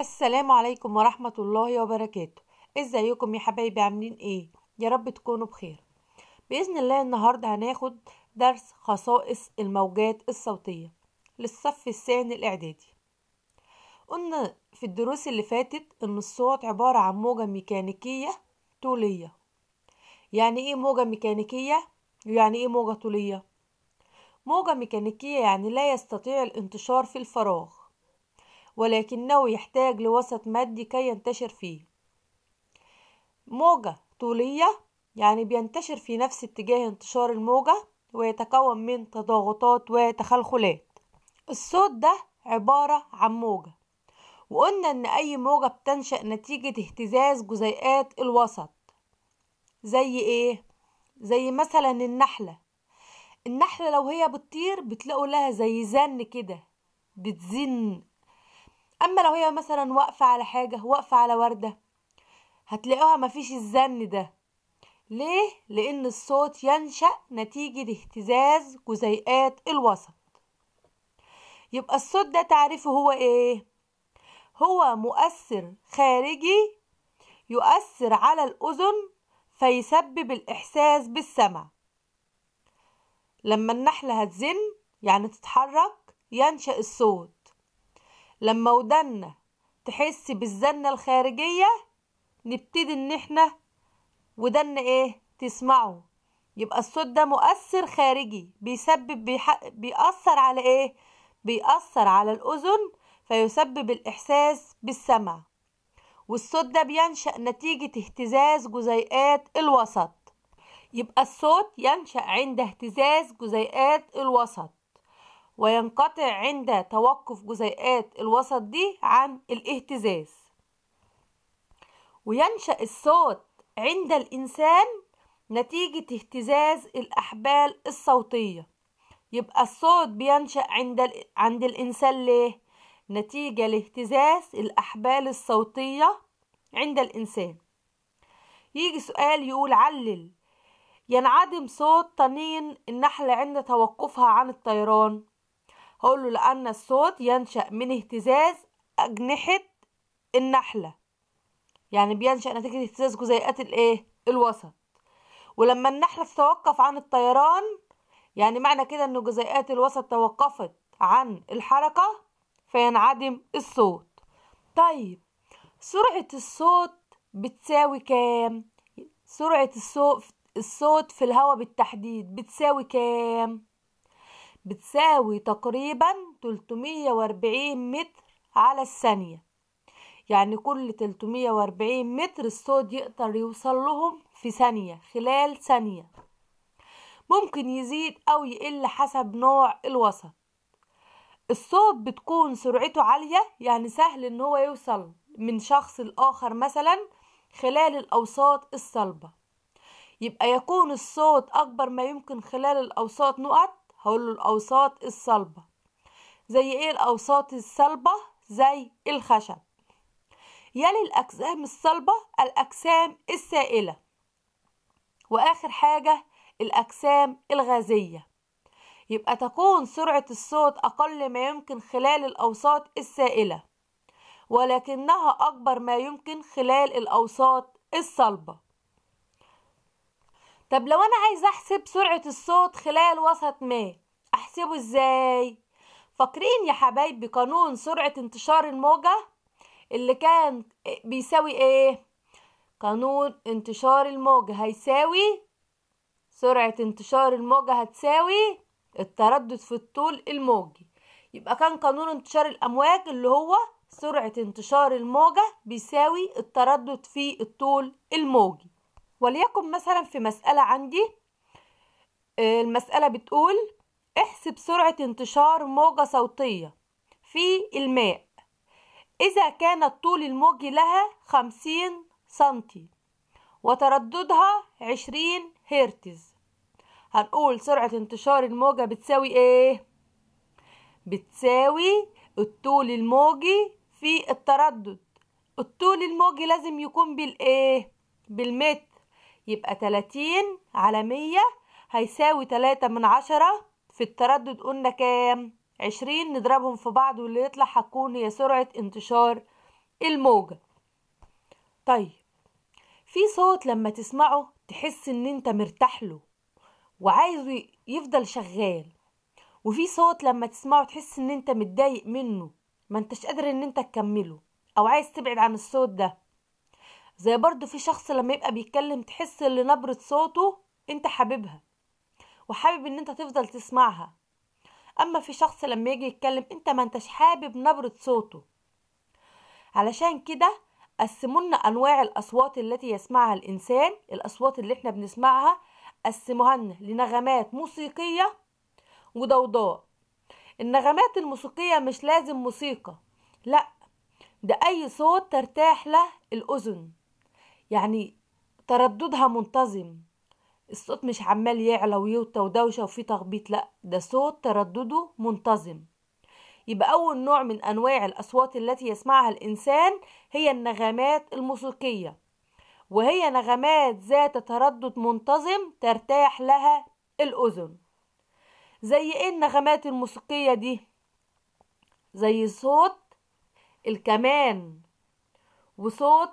السلام عليكم ورحمة الله وبركاته ازيكم يا حبايبي عاملين ايه يا رب تكونوا بخير بإذن الله النهاردة هناخد درس خصائص الموجات الصوتية للصف الثاني الإعدادي قلنا في الدروس اللي فاتت إن الصوت عبارة عن موجة ميكانيكية طولية يعني ايه موجة ميكانيكية ويعني ايه موجة طولية موجة ميكانيكية يعني لا يستطيع الانتشار في الفراغ ولكنه يحتاج لوسط مادي كي ينتشر فيه موجة طولية يعني بينتشر في نفس اتجاه انتشار الموجة ويتكون من تضاغطات وتخلخلات الصوت ده عبارة عن موجة وقلنا إن أي موجة بتنشأ نتيجة اهتزاز جزيئات الوسط زي إيه؟ زي مثلا النحلة النحلة لو هي بتطير بتلاقوا لها زي زن كده بتزن اما لو هي مثلا واقفه على حاجه واقفه على ورده هتلاقوها مفيش الزن ده ليه لان الصوت ينشا نتيجه اهتزاز جزيئات الوسط يبقى الصوت ده تعريفه هو ايه هو مؤثر خارجي يؤثر على الاذن فيسبب الإحساس بالسمع لما النحلة هتزن يعني تتحرك ينشأ الصوت لما ودنا تحس بالزنة الخارجية نبتدي ان احنا ودنا ايه تسمعه يبقى الصوت ده مؤثر خارجي بيسبب بيح... بيأثر على ايه بيأثر على الأذن فيسبب الإحساس بالسمع والصوت ده بينشأ نتيجة اهتزاز جزيئات الوسط يبقى الصوت ينشأ عند اهتزاز جزيئات الوسط وينقطع عند توقف جزيئات الوسط دي عن الاهتزاز وينشأ الصوت عند الإنسان نتيجة اهتزاز الأحبال الصوتية يبقى الصوت بينشأ عند, ال... عند الإنسان ليه؟ نتيجة لاهتزاز الأحبال الصوتية عند الإنسان يجي سؤال يقول علل ينعدم صوت طنين النحلة عند توقفها عن الطيران هقول له لأن الصوت ينشأ من اهتزاز أجنحة النحلة يعني بينشأ نتيجة اهتزاز جزيئات الايه الوسط ولما النحلة تتوقف عن الطيران يعني معنى كده ان جزيئات الوسط توقفت عن الحركة فينعدم الصوت طيب سرعة الصوت بتساوي كام؟ سرعة الصوت الصوت في الهواء بالتحديد بتساوي كام؟ بتساوي تقريبا 340 متر على الثانية يعني كل 340 متر الصوت يقدر يوصل لهم في ثانية خلال ثانية ممكن يزيد أو يقل حسب نوع الوسط الصوت بتكون سرعته عالية يعني سهل إن هو يوصل من شخص لآخر مثلا خلال الأوساط الصلبة يبقى يكون الصوت أكبر ما يمكن خلال الأوساط نقط هقول له الاوساط الصلبه زي ايه الاوساط الصلبه زي الخشب يلي الاجسام الصلبه الاجسام السائله واخر حاجه الاجسام الغازيه يبقى تكون سرعه الصوت اقل ما يمكن خلال الاوساط السائله ولكنها اكبر ما يمكن خلال الاوساط الصلبه طب لو انا عايزه احسب سرعه الصوت خلال وسط ما احسبه ازاي فاكرين يا حبايبي قانون سرعه انتشار الموجه اللي كان بيساوي ايه قانون انتشار الموجه هيساوي سرعه انتشار الموجه هتساوي التردد في الطول الموجي يبقى كان قانون انتشار الامواج اللي هو سرعه انتشار الموجه بيساوي التردد في الطول الموجي وليكن مثلا في مسألة عندي آه، المسألة بتقول احسب سرعة انتشار موجة صوتية في الماء إذا كانت طول الموج لها خمسين سنتي وترددها عشرين هرتز هنقول سرعة انتشار الموجة بتساوي ايه؟ بتساوي الطول الموجي في التردد الطول الموجي لازم يكون بالايه؟ بالمتر يبقى 30 على 100 هيساوي 3 من عشرة في التردد قلنا كام؟ 20 نضربهم في بعض واللي يطلع هتكون هي سرعة انتشار الموجة طيب في صوت لما تسمعه تحس ان انت مرتاح له وعايزه يفضل شغال وفي صوت لما تسمعه تحس ان انت متضايق منه ما انتش قادر ان انت تكمله او عايز تبعد عن الصوت ده زي برضو في شخص لما يبقى بيتكلم تحس ان نبرة صوته انت حاببها وحابب ان انت تفضل تسمعها اما في شخص لما يجي يتكلم انت ما انتش حابب نبرة صوته علشان كده قسمونا انواع الاصوات التي يسمعها الانسان الاصوات اللي احنا بنسمعها قسموها لنغمات موسيقية وضوضاء النغمات الموسيقية مش لازم موسيقى لا ده اي صوت ترتاح له الاذن يعني ترددها منتظم الصوت مش عمال يعلى ويوطى ودوشة وفي تخبيط لأ ده صوت تردده منتظم يبقى أول نوع من أنواع الأصوات التي يسمعها الإنسان هي النغمات الموسيقية وهي نغمات ذات تردد منتظم ترتاح لها الأذن زي إيه النغمات الموسيقية دي؟ زي صوت الكمان وصوت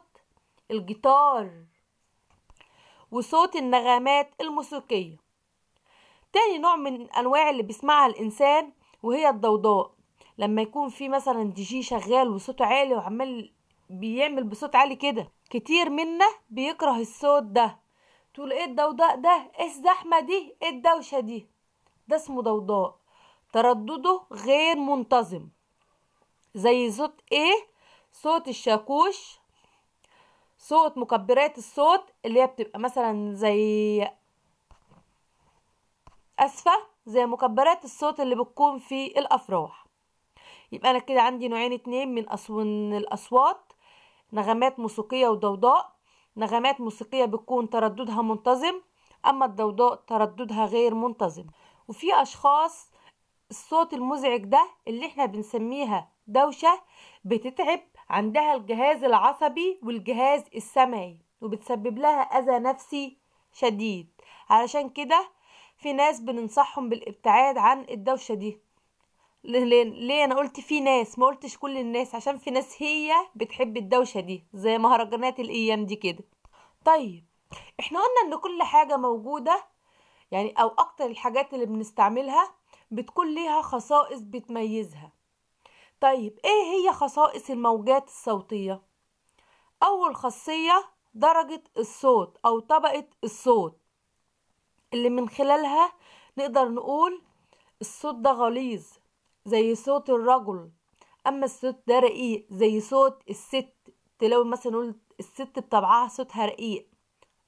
الجيتار وصوت النغمات الموسيقية تاني نوع من أنواع اللي بيسمعها الإنسان وهي الضوضاء لما يكون في مثلا دي جي شغال وصوته عالي وعمال بيعمل بصوت عالي كده كتير منا بيكره الصوت ده تقول ايه الضوضاء ده ايه الزحمة دي ايه الدوشة دي ده اسمه ضوضاء تردده غير منتظم زي صوت ايه صوت الشاكوش صوت مكبرات الصوت اللي هي بتبقى مثلا زي اسفه زي مكبرات الصوت اللي بتكون في الافراح يبقى انا كده عندي نوعين اتنين من الاصوات نغمات موسيقيه وضوضاء نغمات موسيقيه بتكون ترددها منتظم اما الضوضاء ترددها غير منتظم وفي اشخاص الصوت المزعج ده اللي احنا بنسميها دوشه بتتعب عندها الجهاز العصبي والجهاز السمعي وبتسبب لها أذى نفسي شديد علشان كده في ناس بننصحهم بالابتعاد عن الدوشة دي ليه انا قلت في ناس ما قلتش كل الناس عشان في ناس هي بتحب الدوشة دي زي مهرجانات الايام دي كده طيب احنا قلنا ان كل حاجة موجودة يعني او اكتر الحاجات اللي بنستعملها بتكون ليها خصائص بتميزها طيب ايه هي خصائص الموجات الصوتية اول خاصية درجة الصوت او طبقة الصوت اللي من خلالها نقدر نقول الصوت ده غليظ زي صوت الرجل اما الصوت ده رقيق زي صوت الست تلاقي مثلا نقول الست بطبعها صوتها رقيق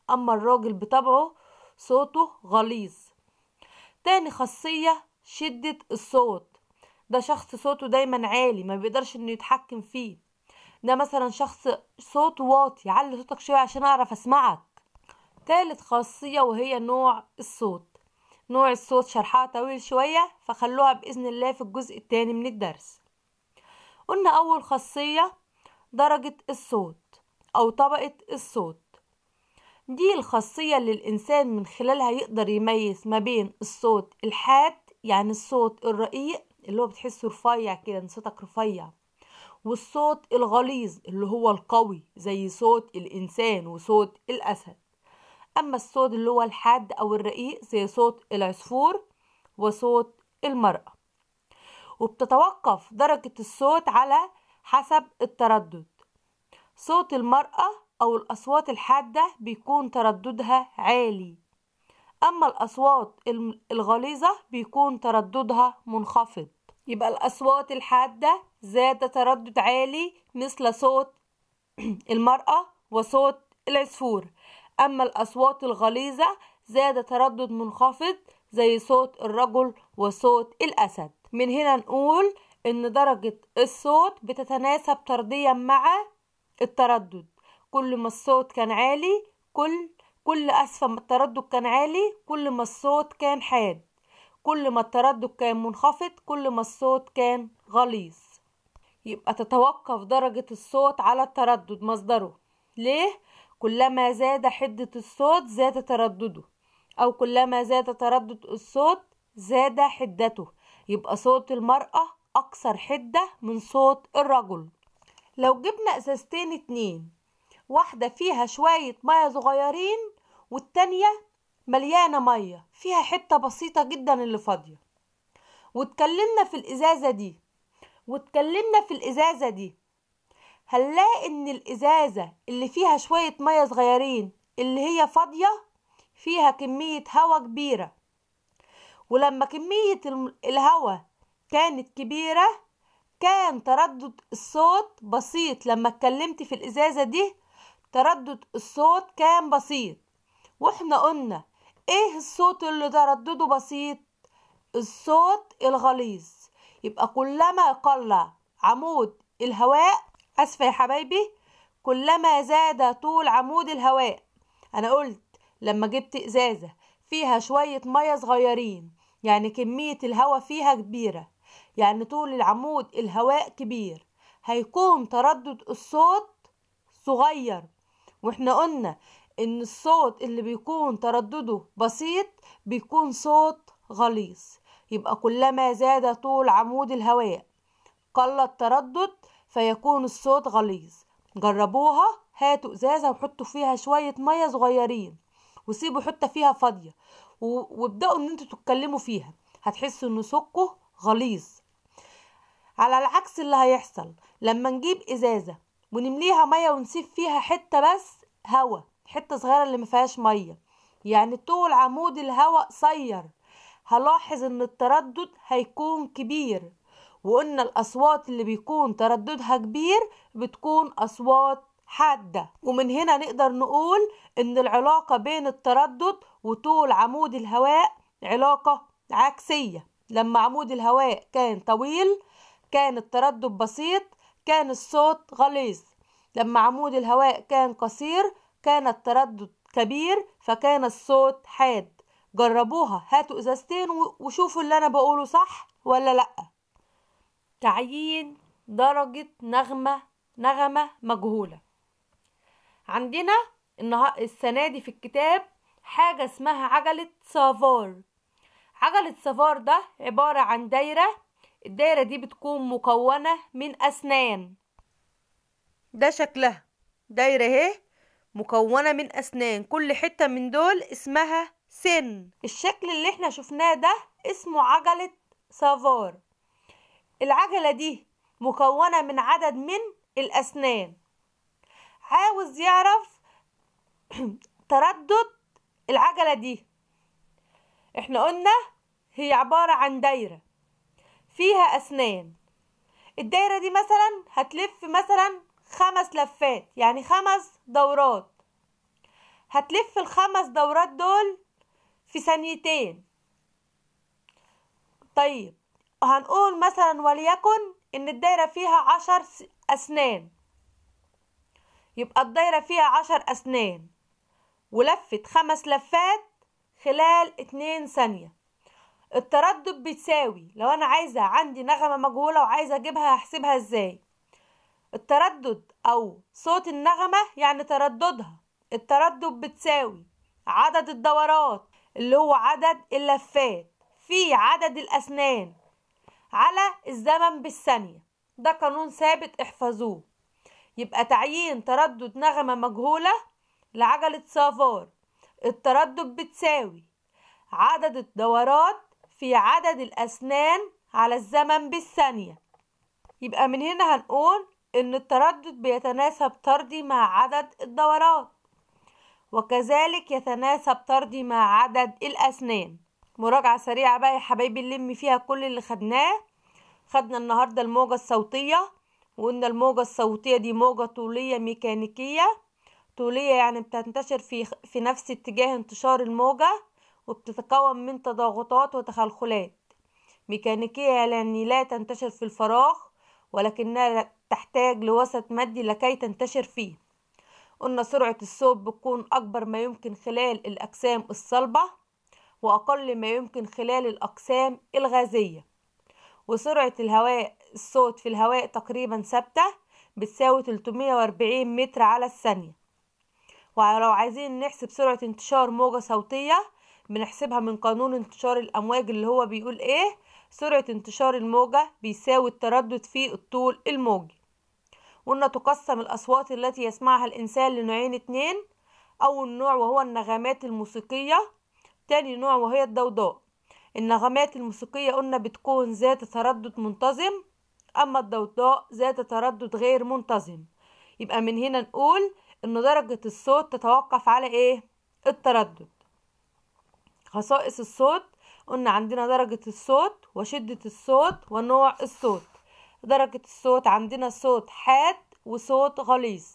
اما الراجل بطبعه صوته غليظ تاني خاصية شدة الصوت ده شخص صوته دايما عالي ما بيقدرش انه يتحكم فيه ده مثلا شخص صوته واطي علي صوتك شويه عشان اعرف اسمعك تالت خاصيه وهي نوع الصوت نوع الصوت شرحها طويل شويه فخلوها باذن الله في الجزء التاني من الدرس قلنا اول خاصيه درجه الصوت او طبقه الصوت دي الخاصية اللي الإنسان من خلالها يقدر يميز ما بين الصوت الحاد يعني الصوت الرقيق اللي هو بتحسه رفيع كده ان صوتك رفيع والصوت الغليظ اللي هو القوي زي صوت الإنسان وصوت الأسد أما الصوت اللي هو الحاد أو الرقيق زي صوت العصفور وصوت المرأة وبتتوقف درجة الصوت على حسب التردد صوت المرأة أو الأصوات الحادة بيكون ترددها عالي أما الأصوات الغليظة بيكون ترددها منخفض يبقى الأصوات الحادة ذات تردد عالي مثل صوت المرأة وصوت العصفور أما الأصوات الغليظة زاد تردد منخفض زي صوت الرجل وصوت الأسد من هنا نقول إن درجة الصوت بتتناسب طرديا مع التردد كل ما الصوت كان عالي كل كل أسفل ما التردد كان عالي كل ما الصوت كان حاد كل ما التردد كان منخفض كل ما الصوت كان غليظ يبقى تتوقف درجة الصوت على التردد مصدره ليه؟ كلما زاد حدة الصوت زاد تردده أو كلما زاد تردد الصوت زاد حدته يبقى صوت المرأة أكثر حدة من صوت الرجل لو جبنا ازازتين اتنين واحدة فيها شوية مية صغيرين والتانية مليانة مية فيها حتة بسيطة جدا اللي فاضية واتكلمنا في الإزازة دي واتكلمنا في الإزازة دي هنلاقي إن الإزازة اللي فيها شوية مية صغيرين اللي هي فاضية فيها كمية هوا كبيرة ولما كمية الهوا كانت كبيرة كان تردد الصوت بسيط لما اتكلمت في الإزازة دي تردد الصوت كان بسيط واحنا قلنا ايه الصوت اللي تردده بسيط الصوت الغليظ يبقى كلما قل عمود الهواء اسفه يا حبايبي كلما زاد طول عمود الهواء انا قلت لما جبت ازازه فيها شويه ميه صغيرين يعني كميه الهواء فيها كبيره يعني طول العمود الهواء كبير هيكون تردد الصوت صغير واحنا قلنا ان الصوت اللي بيكون تردده بسيط بيكون صوت غليظ يبقى كلما زاد طول عمود الهواء قل التردد فيكون الصوت غليظ جربوها هاتوا ازازه وحطوا فيها شويه ميه صغيرين وسيبوا حته فيها فاضيه وابداوا ان انتوا تتكلموا فيها هتحسوا ان صوتكم غليظ على العكس اللي هيحصل لما نجيب ازازه ونمليها ميه ونسيب فيها حته بس هوا حته صغيره اللي ما فيهاش ميه يعني طول عمود الهواء قصير هلاحظ ان التردد هيكون كبير وان الاصوات اللي بيكون ترددها كبير بتكون اصوات حاده ومن هنا نقدر نقول ان العلاقه بين التردد وطول عمود الهواء علاقه عكسيه لما عمود الهواء كان طويل كان التردد بسيط كان الصوت غليظ لما عمود الهواء كان قصير كان التردد كبير فكان الصوت حاد جربوها هاتوا ازازتين وشوفوا اللي انا بقوله صح ولا لا تعيين درجة نغمة نغمة مجهولة عندنا السنة دي في الكتاب حاجة اسمها عجلة سافار عجلة سافار ده عبارة عن دايرة الدايرة دي بتكون مكونة من أسنان ده شكلها دايرة اهي مكونة من أسنان كل حتة من دول اسمها سن الشكل اللي احنا شفناه ده اسمه عجلة سافار العجلة دي مكونة من عدد من الأسنان عاوز يعرف تردد العجلة دي احنا قلنا هي عبارة عن دايرة فيها أسنان الدايرة دي مثلا هتلف مثلا خمس لفات يعني خمس دورات هتلف الخمس دورات دول في ثانيتين طيب هنقول مثلا وليكن ان الدايرة فيها عشر اسنان يبقى الدايرة فيها عشر اسنان ولفت خمس لفات خلال اتنين ثانية التردد بتساوي لو انا عايزة عندي نغمة مجهولة وعايزة اجيبها هحسبها ازاي التردد أو صوت النغمة يعني ترددها التردد بتساوي عدد الدورات اللي هو عدد اللفات في عدد الأسنان على الزمن بالثانية ده قانون ثابت احفظوه يبقى تعيين تردد نغمة مجهولة لعجلة سافار التردد بتساوي عدد الدورات في عدد الأسنان على الزمن بالثانية يبقى من هنا هنقول إن التردد بيتناسب طردي مع عدد الدورات وكذلك يتناسب طردي مع عدد الأسنان مراجعة سريعة بقى يا حبايبي نلم فيها كل اللي خدناه خدنا النهاردة الموجة الصوتية وقلنا الموجة الصوتية دي موجة طولية ميكانيكية طولية يعني بتنتشر في, في نفس اتجاه انتشار الموجة وبتتكون من تضاغطات وتخلخلات ميكانيكية يعني لا تنتشر في الفراغ ولكنها تحتاج لوسط مادي لكي تنتشر فيه قلنا سرعة الصوب بتكون أكبر ما يمكن خلال الأجسام الصلبة وأقل ما يمكن خلال الأجسام الغازية وسرعة الهواء الصوت في الهواء تقريبا ثابتة بتساوي 340 متر على الثانية ولو عايزين نحسب سرعة انتشار موجة صوتية بنحسبها من قانون انتشار الأمواج اللي هو بيقول ايه سرعة انتشار الموجة بيساوي التردد في الطول الموجي قلنا تقسم الأصوات التي يسمعها الإنسان لنوعين اتنين أول نوع وهو النغمات الموسيقية تاني نوع وهي الضوضاء النغمات الموسيقية قلنا بتكون ذات تردد منتظم أما الضوضاء ذات تردد غير منتظم يبقى من هنا نقول إن درجة الصوت تتوقف على إيه؟ التردد خصائص الصوت قلنا عندنا درجة الصوت وشدة الصوت ونوع الصوت درجة الصوت عندنا صوت حاد وصوت غليظ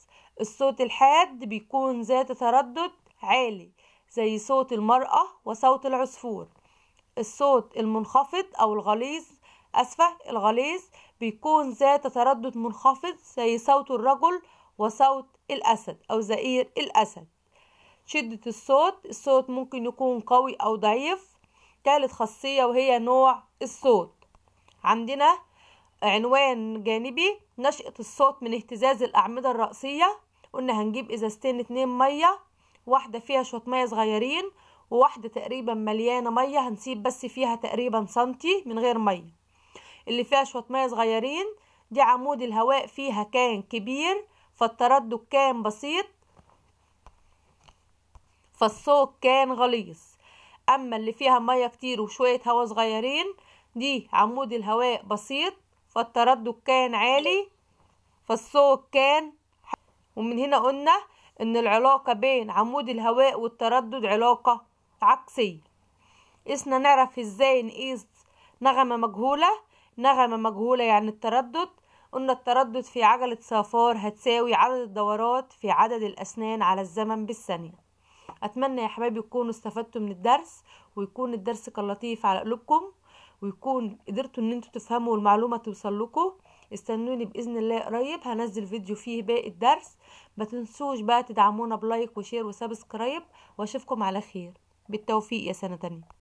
الصوت الحاد بيكون ذات تردد عالي زي صوت المرأة وصوت العصفور الصوت المنخفض أو الغليظ أسفة الغليظ بيكون ذات تردد منخفض زي صوت الرجل وصوت الأسد أو زئير الأسد شدة الصوت الصوت ممكن يكون قوي أو ضعيف ثالث خاصية وهي نوع الصوت عندنا عنوان جانبي نشأة الصوت من اهتزاز الأعمدة الرأسية قلنا هنجيب إزازتين اتنين مية واحدة فيها شوية مية صغيرين وواحدة تقريبا مليانة مية هنسيب بس فيها تقريبا سنتي من غير مية اللي فيها شوية مية صغيرين دي عمود الهواء فيها كان كبير فالتردد كان بسيط فالصوت كان غليظ اما اللي فيها ميه كتير وشويه هواء صغيرين دي عمود الهواء بسيط فالتردد كان عالي فالصوت كان ومن هنا قلنا ان العلاقه بين عمود الهواء والتردد علاقه عكسيه اسنا نعرف ازاي نقيس نغمه مجهوله نغمه مجهوله يعني التردد قلنا التردد في عجله صفار هتساوي عدد الدورات في عدد الاسنان على الزمن بالثانيه اتمنى يا حبايبي تكونوا استفدتوا من الدرس ويكون الدرس كان لطيف على قلوبكم ويكون قدرتوا ان انتوا تفهموا والمعلومه توصل لكم استنوني باذن الله قريب هنزل فيديو فيه باقي الدرس ما تنسوش بقى تدعمونا بلايك وشير وسبسكرايب واشوفكم على خير بالتوفيق يا سنه تانية